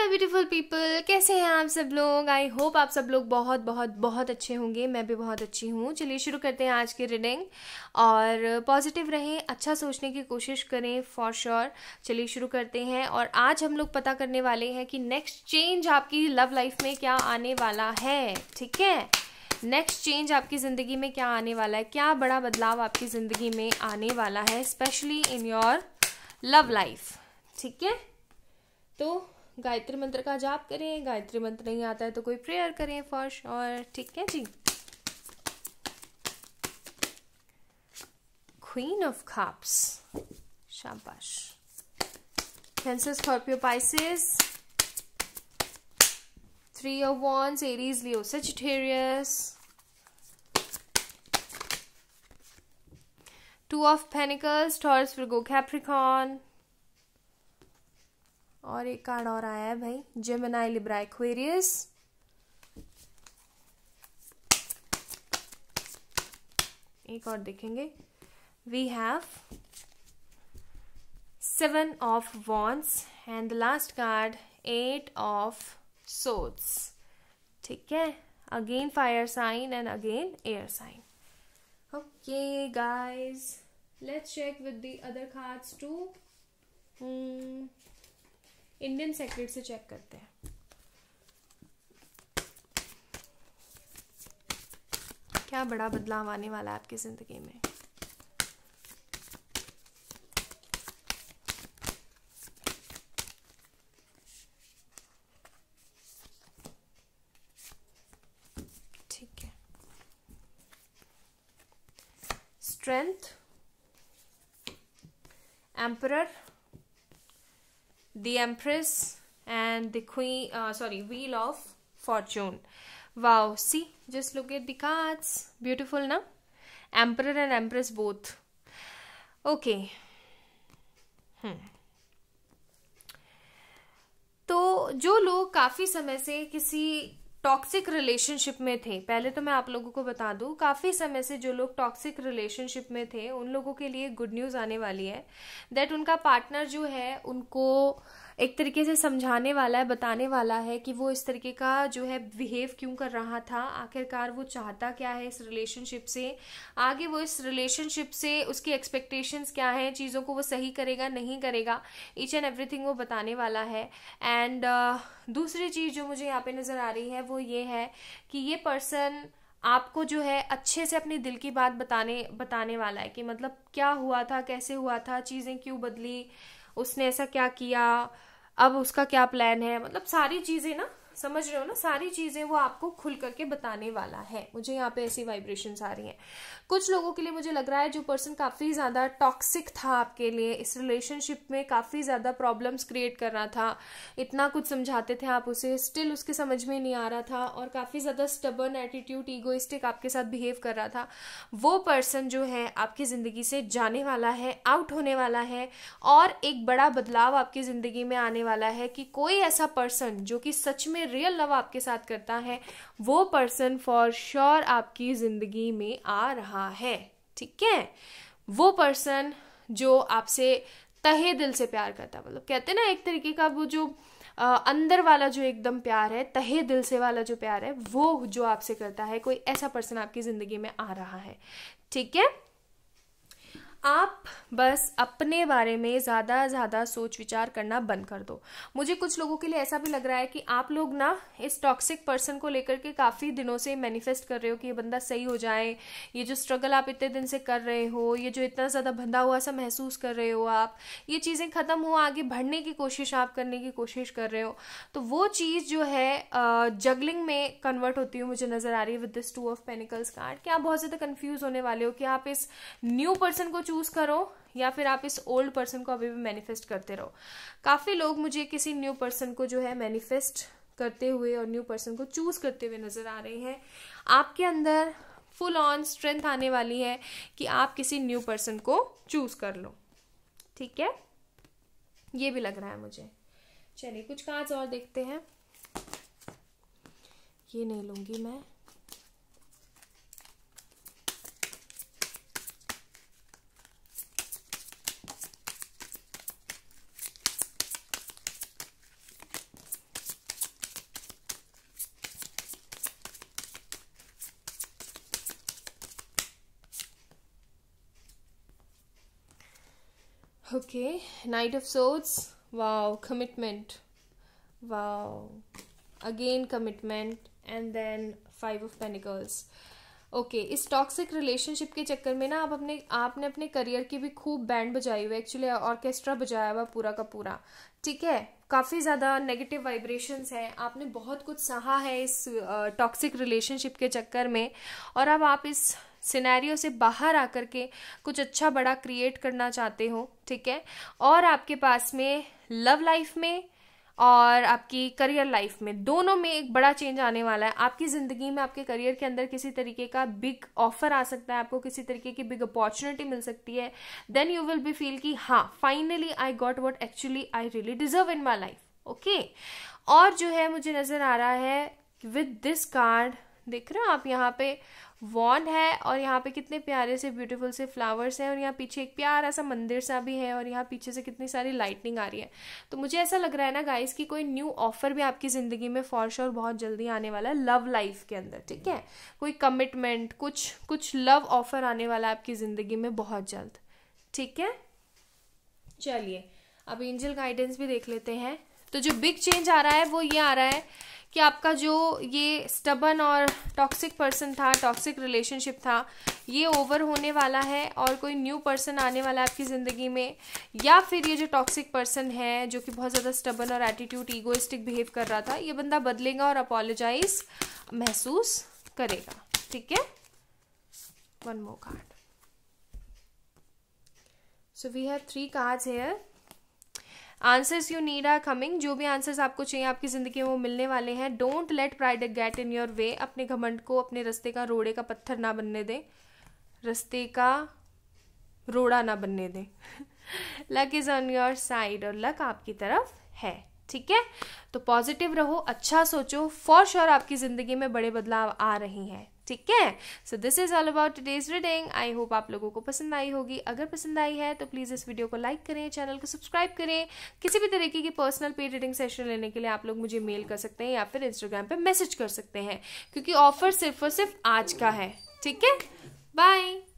My beautiful people कैसे हैं आप सब लोग आई होप आप सब लोग बहुत बहुत बहुत अच्छे होंगे मैं भी बहुत अच्छी हूँ चलिए शुरू करते हैं आज की रीडिंग और पॉजिटिव रहें अच्छा सोचने की कोशिश करें फॉर श्योर चलिए शुरू करते हैं और आज हम लोग पता करने वाले हैं कि नेक्स्ट चेंज आपकी लव लाइफ में क्या आने वाला है ठीक है नेक्स्ट चेंज आपकी ज़िंदगी में क्या आने वाला है क्या बड़ा बदलाव आपकी ज़िंदगी में आने वाला है especially in your love life ठीक है तो गायत्री मंत्र का जाप करें गायत्री मंत्र नहीं आता है तो कोई प्रेयर करें फर्श और ठीक है जी क्वीन ऑफ खाप्स शाबाश Cancer Scorpio Pisces three of wands Aries Leo Sagittarius two of pentacles Taurus go Capricorn और एक कार्ड और आया है भाई जेमिनाई लिब्रा एक्वेरियस एक और देखेंगे we have seven of wands and the last card eight of swords ठीक है again fire sign and again air sign okay guys let's check with the other cards to Indian secret से check करते हैं क्या बड़ा बदलाव आने वाला है आपकी ज़िंदगी में ठीक है स्ट्रेंथ एम्पर the Empress and the Queen, uh, sorry, Wheel of Fortune. Wow, see, just look at the cards. Beautiful, na? Emperor and Empress both. Okay. Hmm. तो जो लोग काफ़ी समय से किसी टॉक्सिक रिलेशनशिप में थे पहले तो मैं आप लोगों को बता दूं काफ़ी समय से जो लोग टॉक्सिक रिलेशनशिप में थे उन लोगों के लिए गुड न्यूज़ आने वाली है दैट उनका पार्टनर जो है उनको एक तरीके से समझाने वाला है बताने वाला है कि वो इस तरीके का जो है बिहेव क्यों कर रहा था आखिरकार वो चाहता क्या है इस रिलेशनशिप से आगे वो इस रिलेशनशिप से उसकी एक्सपेक्टेशंस क्या हैं चीज़ों को वो सही करेगा नहीं करेगा ईच एंड एवरीथिंग वो बताने वाला है एंड uh, दूसरी चीज़ जो मुझे यहाँ पे नज़र आ रही है वो ये है कि ये पर्सन आपको जो है अच्छे से अपने दिल की बात बताने बताने वाला है कि मतलब क्या हुआ था कैसे हुआ था चीज़ें क्यों बदली उसने ऐसा क्या किया अब उसका क्या प्लान है मतलब सारी चीज़ें ना समझ रहे हो ना सारी चीज़ें वो आपको खुल करके बताने वाला है मुझे यहाँ पे ऐसी वाइब्रेशन आ रही हैं कुछ लोगों के लिए मुझे लग रहा है जो पर्सन काफ़ी ज़्यादा टॉक्सिक था आपके लिए इस रिलेशनशिप में काफ़ी ज़्यादा प्रॉब्लम्स क्रिएट कर रहा था इतना कुछ समझाते थे आप उसे स्टिल उसके समझ में नहीं आ रहा था और काफ़ी ज़्यादा स्टबर्न एटीट्यूड ईगोइस्टिक आपके साथ बिहेव कर रहा था वो पर्सन जो है आपकी ज़िंदगी से जाने वाला है आउट होने वाला है और एक बड़ा बदलाव आपकी ज़िंदगी में आने वाला है कि कोई ऐसा पर्सन जो कि सच में रियल लव आपके साथ करता है वो पर्सन फॉर श्योर आपकी ज़िंदगी में आ रहा है ठीक है वो पर्सन जो आपसे तहे दिल से प्यार करता है मतलब कहते हैं ना एक तरीके का वो जो आ, अंदर वाला जो एकदम प्यार है तहे दिल से वाला जो प्यार है वो जो आपसे करता है कोई ऐसा पर्सन आपकी ज़िंदगी में आ रहा है ठीक है आप बस अपने बारे में ज़्यादा ज़्यादा सोच विचार करना बंद कर दो मुझे कुछ लोगों के लिए ऐसा भी लग रहा है कि आप लोग ना इस टॉक्सिक पर्सन को लेकर के काफ़ी दिनों से मैनिफेस्ट कर रहे हो कि ये बंदा सही हो जाए ये जो स्ट्रगल आप इतने दिन से कर रहे हो ये जो इतना ज़्यादा बंधा हुआ सा महसूस कर रहे हो आप ये चीज़ें ख़त्म हो आगे बढ़ने की कोशिश आप करने की कोशिश कर रहे हो तो वो चीज़ जो है जगलिंग में कन्वर्ट होती हुई मुझे नज़र आ रही है with this two of pentacles card कि आप बहुत ज़्यादा कन्फ्यूज़ होने वाले हो कि आप इस न्यू पर्सन को चूज़ करो या फिर आप इस ओल्ड पर्सन को अभी भी मैनिफेस्ट करते रहो काफ़ी लोग मुझे किसी न्यू पर्सन को जो है मैनिफेस्ट करते हुए और न्यू पर्सन को चूज करते हुए नज़र आ रहे हैं आपके अंदर फुल ऑन स्ट्रेंथ आने वाली है कि आप किसी न्यू पर्सन को चूज कर लो ठीक है ये भी लग रहा है मुझे चलिए कुछ कार्ड्स और देखते हैं ये नहीं लूंगी मैं Okay, Knight of Swords. Wow, commitment. Wow. Again, commitment. And then five of pentacles okay इस टॉक्सिक रिलेशनशिप के चक्कर में ना आप अपने आपने अपने करियर की भी खूब बैंड बजाई हुई है एक्चुअली ऑर्केस्ट्रा बजाया हुआ पूरा का पूरा ठीक है काफ़ी ज़्यादा नेगेटिव वाइब्रेशंस हैं आपने बहुत कुछ सहा है इस टॉक्सिक रिलेशनशिप के चक्कर में और अब आप इस सिनेरियो से बाहर आकर के कुछ अच्छा बड़ा क्रिएट करना चाहते हो ठीक है और आपके पास में लव लाइफ में और आपकी करियर लाइफ में दोनों में एक बड़ा चेंज आने वाला है आपकी ज़िंदगी में आपके करियर के अंदर किसी तरीके का बिग ऑफर आ सकता है आपको किसी तरीके की बिग अपॉर्चुनिटी मिल सकती है then you will be feel कि हाँ finally I got what actually I really deserve in my life okay और जो है मुझे नज़र आ रहा है विद दिस कार्ड देख रहे हो आप यहाँ पे वॉन है और यहाँ पे कितने प्यारे से ब्यूटीफुल से फ्लावर्स हैं और यहाँ पीछे एक प्यारा सा मंदिर सा भी है और यहाँ पीछे से कितनी सारी लाइटनिंग आ रही है तो मुझे ऐसा लग रहा है ना गाइस कि कोई न्यू ऑफर भी आपकी ज़िंदगी में फॉर श्योर बहुत जल्दी आने वाला है लव लाइफ के अंदर ठीक है कोई कमिटमेंट कुछ कुछ लव ऑफर आने वाला है आपकी ज़िंदगी में बहुत जल्द ठीक है चलिए अब एंजल गाइडेंस भी देख लेते हैं तो जो बिग चेंज आ रहा है वो ये आ रहा है कि आपका जो ये स्टबन और टॉक्सिक पर्सन था टॉक्सिक रिलेशनशिप था ये ओवर होने वाला है और कोई न्यू पर्सन आने वाला है आपकी ज़िंदगी में या फिर ये जो टॉक्सिक पर्सन है जो कि बहुत ज़्यादा स्टबन और एटीट्यूड ईगोइस्टिक बिहेव कर रहा था ये बंदा बदलेगा और अपोलोजाइज महसूस करेगा ठीक है one more card so we have three cards here answers you need are coming जो भी आंसर्स आपको चाहिए आपकी ज़िंदगी में वो मिलने वाले हैं don't let pride get in your way अपने घमंड को अपने रस्ते का रोड़े का पत्थर ना बनने दें रस्ते का रोड़ा ना बनने दें luck is on your side और लक आपकी तरफ है ठीक है तो पॉजिटिव रहो अच्छा सोचो फॉर श्योर sure आपकी ज़िंदगी में बड़े बदलाव आ रही हैं ठीक है so this is all about today's reading I hope आप लोगों को पसंद आई होगी अगर पसंद आई है तो प्लीज़ इस वीडियो को लाइक करें चैनल को सब्सक्राइब करें किसी भी तरीके की पर्सनल पेड रीडिंग सेशन लेने के लिए आप लोग मुझे मेल कर सकते हैं या फिर इंस्टाग्राम पर मैसेज कर सकते हैं क्योंकि ऑफर सिर्फ और सिर्फ आज का है ठीक है बाय